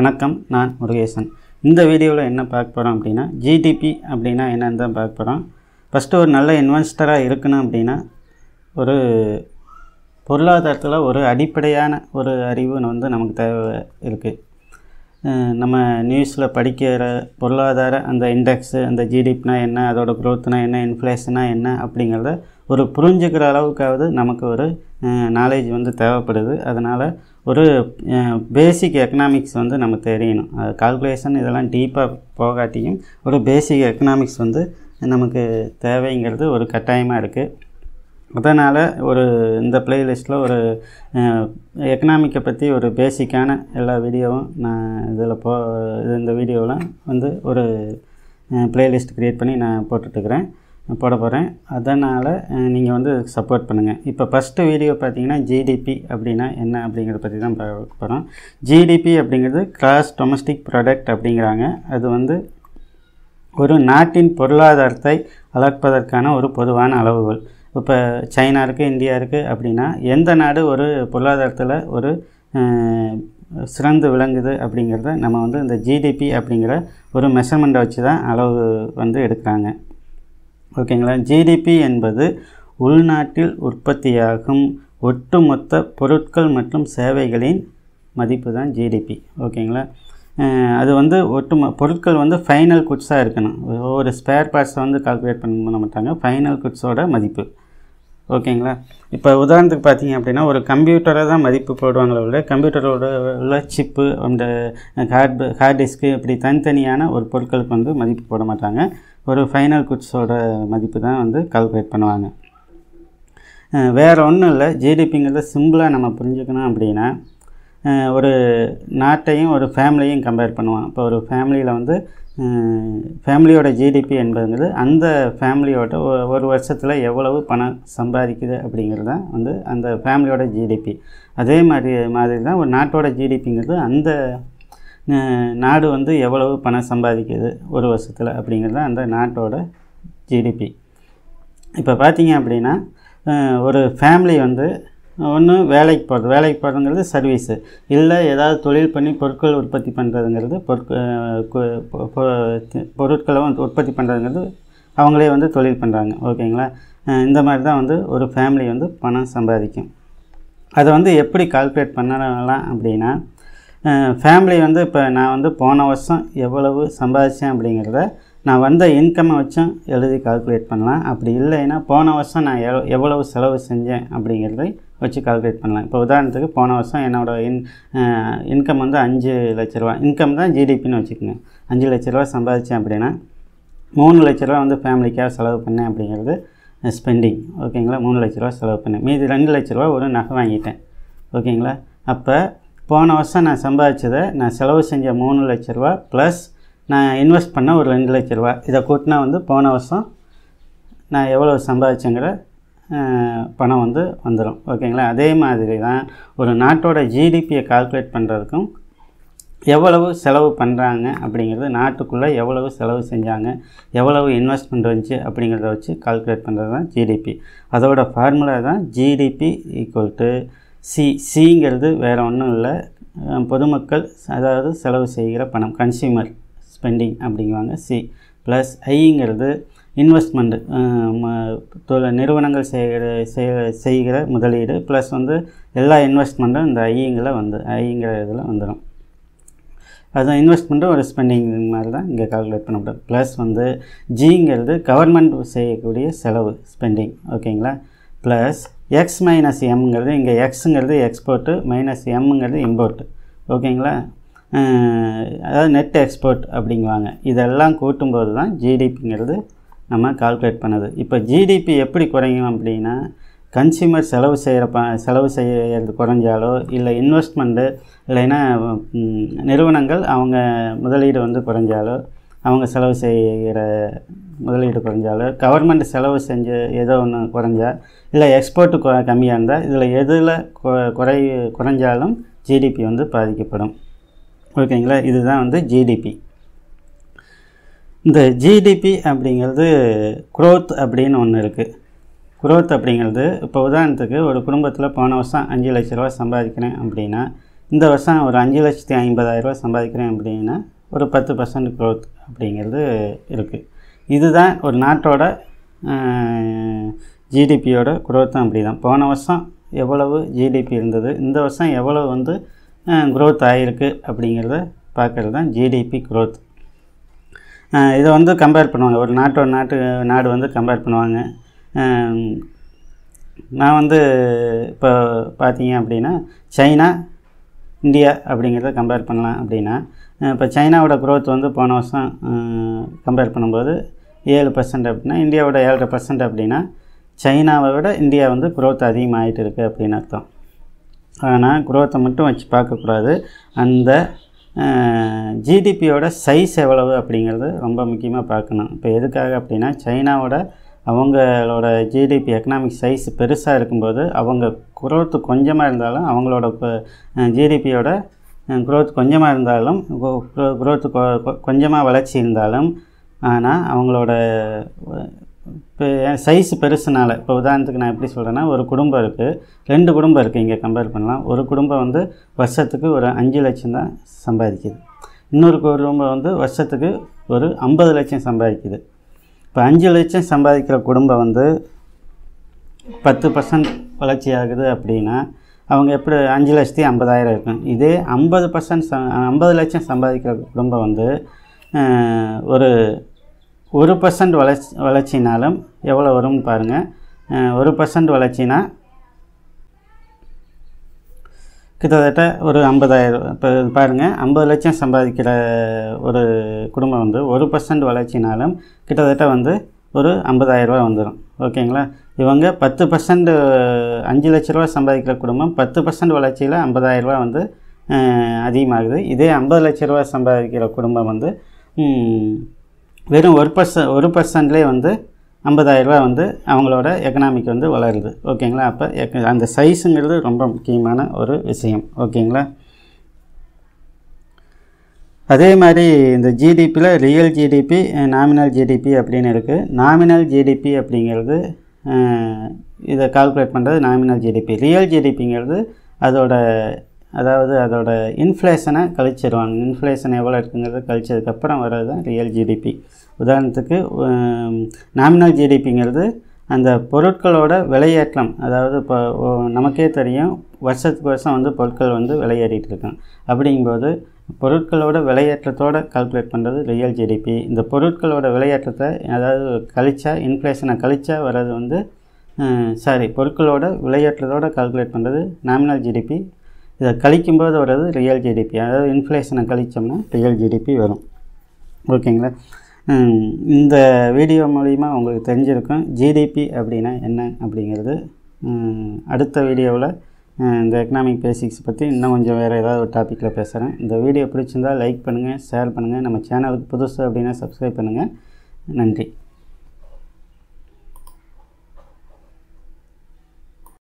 வணக்கம் நான் முருகேசன் இந்த வீடியோவில் என்ன பார்க்க போகிறோம் அப்படின்னா ஜிடிபி அப்படின்னா என்னன்னு தான் பார்க்க போகிறோம் ஃபஸ்ட்டு ஒரு நல்ல இன்வெஸ்டராக இருக்கணும் அப்படின்னா ஒரு பொருளாதாரத்தில் ஒரு அடிப்படையான ஒரு அறிவு வந்து நமக்கு தேவை இருக்குது நம்ம நியூஸில் படிக்கிற பொருளாதார அந்த இண்டெக்ஸு அந்த ஜிடிபினா என்ன அதோடய குரோத்னா என்ன இன்ஃப்ளேஷனாக என்ன அப்படிங்கிறத ஒரு புரிஞ்சுக்கிற அளவுக்காவது நமக்கு ஒரு நாலேஜ் வந்து தேவைப்படுது அதனால் ஒரு பேசிக் எக்கனாமிக்ஸ் வந்து நம்ம தெரியணும் கால்குலேஷன் இதெல்லாம் டீப்பாக போகாட்டியும் ஒரு பேசிக் எக்கனாமிக்ஸ் வந்து நமக்கு தேவைங்கிறது ஒரு கட்டாயமாக இருக்குது அதனால் ஒரு இந்த ப்ளேலிஸ்ட்டில் ஒரு எக்கனாமிக்கை பற்றி ஒரு பேசிக்கான எல்லா வீடியோவும் நான் இதில் போ இந்த வீடியோவில் வந்து ஒரு ப்ளேலிஸ்ட் க்ரியேட் பண்ணி நான் போட்டுட்ருக்குறேன் போட போகிறேன் அதனால் நீங்கள் வந்து சப்போர்ட் பண்ணுங்கள் இப்போ ஃபஸ்ட்டு வீடியோ பார்த்தீங்கன்னா ஜிடிபி அப்படின்னா என்ன அப்படிங்கிறத பற்றி தான் பார்க்க போகிறோம் ஜிடிபி அப்படிங்கிறது கிராஸ் டொமஸ்டிக் ப்ராடக்ட் அப்படிங்கிறாங்க அது வந்து ஒரு நாட்டின் பொருளாதாரத்தை வளர்ப்பதற்கான ஒரு பொதுவான அளவுகள் இப்போ சைனா இருக்குது இந்தியா இருக்குது அப்படின்னா எந்த நாடு ஒரு பொருளாதாரத்தில் ஒரு சிறந்து விளங்குது அப்படிங்கிறத நம்ம வந்து இந்த ஜிடிபி அப்படிங்கிற ஒரு மெஷர்மெண்ட்டை வச்சு தான் அளவு வந்து எடுக்கிறாங்க ஓகேங்களா ஜிடிபி என்பது உள்நாட்டில் உற்பத்தியாகும் ஒட்டுமொத்த பொருட்கள் மற்றும் சேவைகளின் மதிப்பு தான் ஜிடிபி ஓகேங்களா அது வந்து ஒட்டும பொருட்கள் வந்து ஃபைனல் குட்ஸாக இருக்கணும் ஒவ்வொரு ஸ்பேர் பார்ட்ஸை வந்து கால்குலேட் பண்ண மாட்டாங்க ஃபைனல் குட்ஸோட மதிப்பு ஓகேங்களா இப்போ உதாரணத்துக்கு பார்த்தீங்க அப்படின்னா ஒரு கம்ப்யூட்டரை தான் மதிப்பு போடுவாங்களே விட கம்ப்யூட்டரோட உள்ள சிப்பு அந்த ஹார்ட் ஹார்ட் டிஸ்க்கு இப்படி தனித்தனியான ஒரு பொருட்களுக்கு வந்து மதிப்பு போட மாட்டாங்க ஒரு ஃபைனல் குட்ஸோட மதிப்பு தான் வந்து கால்குலேட் பண்ணுவாங்க வேறு ஒன்றும் இல்லை ஜிடிபிங்கிறத சிம்பிளாக நம்ம புரிஞ்சுக்கணும் அப்படின்னா ஒரு நாட்டையும் ஒரு ஃபேமிலியும் கம்பேர் பண்ணுவோம் இப்போ ஒரு ஃபேமிலியில் வந்து ஃபேமிலியோட ஜிடிபி என்பதுங்கிறது அந்த ஃபேமிலியோட ஒரு வருஷத்தில் எவ்வளவு பணம் சம்பாதிக்குது அப்படிங்கிறது தான் வந்து அந்த ஃபேமிலியோட ஜிடிபி அதே மாதிரி மாதிரி தான் ஒரு நாட்டோட ஜிடிபிங்கிறது அந்த நாடு வந்து எவ்வளவு பணம் சம்பாதிக்குது ஒரு வருஷத்தில் அப்படிங்கிறது அந்த நாட்டோட ஜிடிபி இப்போ பார்த்தீங்க அப்படின்னா ஒரு ஃபேமிலி வந்து ஒன்று வேலைக்கு போகிறது வேலைக்கு போகிறதுங்கிறது சர்வீஸு இல்லை ஏதாவது தொழில் பண்ணி பொருட்கள் உற்பத்தி பண்ணுறதுங்கிறது பொருட்கள் பொருட்களை உற்பத்தி பண்ணுறதுங்கிறது அவங்களே வந்து தொழில் பண்ணுறாங்க ஓகேங்களா இந்த மாதிரி தான் வந்து ஒரு ஃபேமிலி வந்து பணம் சம்பாதிக்கும் அதை வந்து எப்படி கால்குலேட் பண்ணலாம் அப்படின்னா ஃபேமிலி வந்து இப்போ நான் வந்து போன வருஷம் எவ்வளவு சம்பாதிச்சேன் அப்படிங்கிறத நான் வந்த இன்கம்மை வச்சும் எழுதி கால்குலேட் பண்ணலாம் அப்படி இல்லைன்னா போன வருஷம் நான் எவ்வளோ எவ்வளவு செலவு செஞ்சேன் அப்படிங்கிறத வச்சு கால்குலேட் பண்ணலாம் இப்போ உதாரணத்துக்கு போன வருஷம் என்னோடய இன் இன்கம் வந்து அஞ்சு லட்ச ரூபா இன்கம் தான் ஜிடிபின்னு வச்சுக்கோங்க அஞ்சு லட்ச ரூபா சம்பாதிச்சேன் அப்படின்னா மூணு லட்ச ரூபா வந்து ஃபேமிலிக்காக செலவு பண்ணேன் அப்படிங்கிறது ஸ்பெண்டிங் ஓகேங்களா மூணு லட்ச ரூபா செலவு பண்ணேன் மீதி ரெண்டு லட்ச ரூபா ஒரு நகை வாங்கிட்டேன் ஓகேங்களா அப்போ போன வருஷம் நான் சம்பாதிச்சதை நான் செலவு செஞ்ச மூணு லட்ச ரூபா ப்ளஸ் நான் இன்வெஸ்ட் பண்ண ஒரு ரெண்டு லட்ச ரூபா இதை கூட்டினா வந்து போன வருஷம் நான் எவ்வளோ சம்பாதிச்சேங்கிற பணம் வந்து வந்துடும் ஓகேங்களா அதே மாதிரி தான் ஒரு நாட்டோட ஜிடிபியை கால்குலேட் பண்ணுறதுக்கும் எவ்வளவு செலவு பண்ணுறாங்க அப்படிங்கிறது நாட்டுக்குள்ளே எவ்வளவு செலவு செஞ்சாங்க எவ்வளவு இன்வெஸ்ட்மெண்ட் வந்துச்சு அப்படிங்கிறத வச்சு கால்குலேட் பண்ணுறது தான் ஜிடிபி அதோடய ஃபார்முலா தான் ஜிடிபி ஈக்குவல் டு சி சிங்கிறது வேறு ஒன்றும் இல்லை பொதுமக்கள் அதாவது செலவு செய்கிற பணம் கன்சியூமர் ஸ்பெண்டிங் அப்படிங்குவாங்க சி ப்ளஸ் ஐங்கிறது இன்வெஸ்ட்மெண்ட்டு நிறுவனங்கள் செய்கிற செய் செய்கிற முதலீடு ப்ளஸ் வந்து எல்லா இன்வெஸ்ட்மெண்ட்டும் இந்த ஐங்கில் வந்து ஐங்கிற இதில் வந்துடும் அது இன்வெஸ்ட்மெண்ட்டும் ஒரு ஸ்பெண்டிங் மாதிரி தான் இங்கே கால்குலேட் பண்ணப்படும் ப்ளஸ் வந்து ஜிங்கிறது கவர்மெண்ட் செய்யக்கூடிய செலவு ஸ்பெண்டிங் ஓகேங்களா ப்ளஸ் எக்ஸ் மைனஸ் எம்ங்கிறது இங்கே எக்ஸுங்கிறது எக்ஸ்போர்ட்டு மைனஸ் எம்ங்கிறது இம்போர்ட்டு ஓகேங்களா அதாவது நெட் எக்ஸ்போர்ட் அப்படிங்குவாங்க இதெல்லாம் கூட்டும்போது தான் ஜிடிபிங்கிறது நம்ம கால்குலேட் பண்ணுது இப்போ ஜிடிபி எப்படி குறையும் அப்படின்னா கன்சியூமர் செலவு செய்கிற ப செலவு செய்யறது குறைஞ்சாலோ இல்லை இன்வெஸ்ட்மெண்ட்டு இல்லைன்னா நிறுவனங்கள் அவங்க முதலீடு வந்து குறைஞ்சாலோ அவங்க செலவு செய்கிற முதலீடு குறைஞ்சாலும் கவர்மெண்ட் செலவு செஞ்சு ஏதோ ஒன்று குறைஞ்சா இல்லை எக்ஸ்போர்ட்டு கம்மியாக இருந்தால் இதில் எதில் குறை குறைஞ்சாலும் ஜிடிபி வந்து பாதிக்கப்படும் ஓகேங்களா இதுதான் வந்து ஜிடிபி இந்த ஜிடிபி அப்படிங்கிறது குரோத் அப்படின்னு ஒன்று இருக்குது குரோத் அப்படிங்கிறது இப்போ உதாரணத்துக்கு ஒரு குடும்பத்தில் போன வருஷம் அஞ்சு லட்ச ரூபா சம்பாதிக்கிறேன் அப்படின்னா இந்த வருஷம் ஒரு அஞ்சு லட்சத்தி ஐம்பதாயிரரூபா சம்பாதிக்கிறேன் அப்படின்னா ஒரு பத்து பர்சன்ட் க்ரோத் அப்படிங்கிறது இருக்குது இதுதான் ஒரு நாட்டோட ஜிடிபியோட குரோத்தும் அப்படி தான் போன வருஷம் எவ்வளவு ஜிடிபி இருந்தது இந்த வருஷம் எவ்வளவு வந்து க்ரோத் ஆகிருக்கு அப்படிங்கிறத பார்க்குறது தான் ஜிடிபி க்ரோத் இதை வந்து கம்பேர் பண்ணுவாங்க ஒரு நாட்டோட நாட்டு நாடு வந்து கம்பேர் பண்ணுவாங்க நான் வந்து இப்போ பார்த்தீங்க அப்படின்னா சைனா இந்தியா அப்படிங்கிறத கம்பேர் பண்ணலாம் அப்படின்னா இப்போ சைனாவோட க்ரோத் வந்து போன வருஷம் கம்பேர் பண்ணும்போது ஏழு பர்சன்ட் அப்படின்னா இந்தியாவோட ஏழரை பர்சன்ட் அப்படின்னா சைனாவை விட இந்தியா வந்து க்ரோத் அதிகமாகிட்டு இருக்குது அப்படின்னு அர்த்தம் ஆனால் குரோத்தை மட்டும் வச்சு பார்க்கக்கூடாது அந்த ஜிடிபியோட சைஸ் எவ்வளவு அப்படிங்கிறது ரொம்ப முக்கியமாக பார்க்கணும் இப்போ எதுக்காக அப்படின்னா சைனாவோட அவங்களோட ஜிடிபி எக்கனாமிக் சைஸ் பெருசாக இருக்கும்போது அவங்க குரோத்து கொஞ்சமாக இருந்தாலும் அவங்களோட ஜிடிபியோட க்ரோத் கொஞ்சமாக இருந்தாலும் க்ரோத் கொஞ்சமாக வளர்ச்சி இருந்தாலும் ஆனால் அவங்களோட சைஸ் பெருசுனால் இப்போ உதாரணத்துக்கு நான் எப்படி சொல்கிறேன்னா ஒரு குடும்பம் இருக்குது ரெண்டு குடும்பம் இருக்குது இங்கே கம்பேர் பண்ணலாம் ஒரு குடும்பம் வந்து வருஷத்துக்கு ஒரு அஞ்சு லட்சம் தான் சம்பாதிக்குது இன்னொரு குடும்பம் வந்து வருஷத்துக்கு ஒரு ஐம்பது லட்சம் சம்பாதிக்குது இப்போ அஞ்சு லட்சம் சம்பாதிக்கிற குடும்பம் வந்து பத்து பர்சன்ட் வளர்ச்சி ஆகுது அப்படின்னா அவங்க எப்படி அஞ்சு லட்சத்தி ஐம்பதாயிரம் இருக்கும் இதே ஐம்பது பர்சன்ட் ச ஐம்பது லட்சம் சம்பாதிக்கிற குடும்பம் வந்து ஒரு ஒரு பர்சன்ட் வளர்ச்சி வளர்ச்சினாலும் எவ்வளோ வரும்னு பாருங்கள் ஒரு பர்சன்ட் வளர்ச்சினா கிட்டத்தட்ட ஒரு ஐம்பதாயிரம் இப்போ பாருங்கள் ஐம்பது லட்சம் சம்பாதிக்கிற ஒரு குடும்பம் வந்து ஒரு பர்சன்ட் வளர்ச்சினாலும் கிட்டத்தட்ட வந்து ஒரு ஐம்பதாயிரரூபா வந்துடும் ஓகேங்களா இவங்க பத்து பர்சன்ட் அஞ்சு லட்ச ரூபா சம்பாதிக்கிற குடும்பம் பத்து பர்சன்ட் வளர்ச்சியில் ஐம்பதாயிரரூபா வந்து அதிகமாகுது இதே ஐம்பது லட்ச ரூபா சம்பாதிக்கிற குடும்பம் வந்து வெறும் ஒரு பர்சன் ஒரு பர்சன்ட்லேயே வந்து ஐம்பதாயிரரூபா வந்து அவங்களோட எக்கனாமிக் வந்து வளருது ஓகேங்களா அப்போ அந்த சைஸுங்கிறது ரொம்ப முக்கியமான ஒரு விஷயம் ஓகேங்களா அதே மாதிரி இந்த ஜிடிபியில் ரியல் ஜிடிபி நாமினல் ஜிடிபி அப்படின்னு இருக்குது நாமினல் ஜிடிபி அப்படிங்கிறது இதை கால்குலேட் பண்ணுறது நாமினல் ஜிடிபி ரியல் ஜிடிபிங்கிறது அதோட அதாவது அதோட இன்ஃப்ளேஷனை கழிச்சிடுவாங்க இன்ஃப்ளேஷன் எவ்வளோ இருக்குங்கிறத கழிச்சதுக்கப்புறம் வர்றது தான் ரியல் ஜிடிபி உதாரணத்துக்கு நாமினல் ஜிடிபிங்கிறது அந்த பொருட்களோட விலையேற்றம் அதாவது இப்போ நமக்கே தெரியும் வருஷத்துக்கு வருஷம் வந்து பொருட்கள் வந்து விலையேறிட்டு இருக்கும் அப்படிங்கும்போது பொருட்களோட விலையேற்றத்தோட கால்குலேட் பண்ணுறது ரியல் ஜிடிபி இந்த பொருட்களோட விலையேற்றத்தை அதாவது கழிச்சா இன்ஃப்ளேஷனை கழிச்சா வர்றது வந்து சாரி பொருட்களோட விலையேற்றத்தோடு கால்குலேட் பண்ணுறது நாமினல் ஜிடிபி இதை கழிக்கும்போது வர்றது ரியல் ஜிடிபி அதாவது இன்ஃப்ளேஷனை கழித்தோம்னா ரியல் ஜிடிபி வரும் ஓகேங்களா இந்த வீடியோ மூலிமா உங்களுக்கு தெரிஞ்சிருக்கும் ஜிடிபி அப்படின்னா என்ன அப்படிங்கிறது அடுத்த வீடியோவில் இந்த எக்கனாமிக் பேசிக்ஸ் பற்றி இன்னும் கொஞ்சம் வேறு ஏதாவது ஒரு டாப்பிக்கில் பேசுகிறேன் இந்த வீடியோ பிடிச்சிருந்தால் லைக் பண்ணுங்கள் ஷேர் பண்ணுங்கள் நம்ம சேனலுக்கு புதுசு அப்படின்னா சப்ஸ்கிரைப் பண்ணுங்கள் நன்றி